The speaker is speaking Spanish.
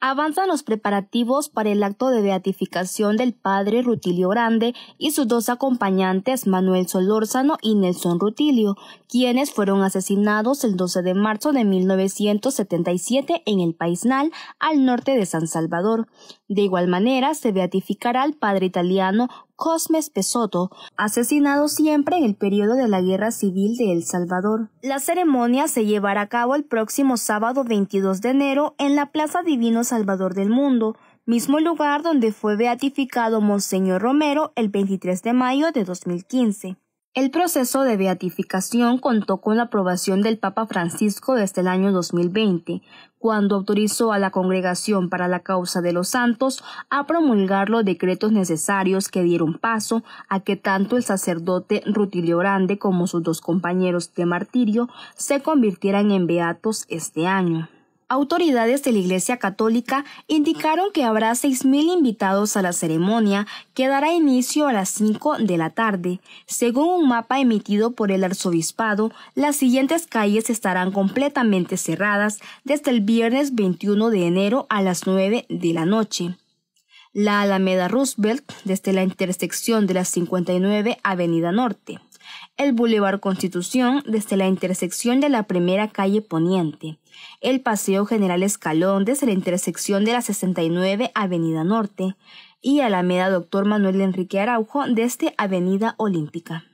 avanzan los preparativos para el acto de beatificación del padre Rutilio Grande y sus dos acompañantes Manuel Solórzano y Nelson Rutilio, quienes fueron asesinados el 12 de marzo de 1977 en el Paisnal, al norte de San Salvador. De igual manera, se beatificará al padre italiano Cosmes Pesoto, asesinado siempre en el periodo de la Guerra Civil de El Salvador. La ceremonia se llevará a cabo el próximo sábado 22 de enero en la Plaza Divino Salvador del Mundo, mismo lugar donde fue beatificado Monseñor Romero el 23 de mayo de 2015. El proceso de beatificación contó con la aprobación del Papa Francisco desde el año 2020, cuando autorizó a la Congregación para la Causa de los Santos a promulgar los decretos necesarios que dieron paso a que tanto el sacerdote Rutilio Grande como sus dos compañeros de martirio se convirtieran en beatos este año. Autoridades de la Iglesia Católica indicaron que habrá 6.000 invitados a la ceremonia que dará inicio a las 5 de la tarde. Según un mapa emitido por el arzobispado, las siguientes calles estarán completamente cerradas desde el viernes 21 de enero a las 9 de la noche. La Alameda Roosevelt desde la intersección de la 59 Avenida Norte el Boulevard Constitución desde la intersección de la primera calle Poniente, el Paseo General Escalón desde la intersección de la 69 Avenida Norte y Alameda Doctor Manuel Enrique Araujo desde Avenida Olímpica.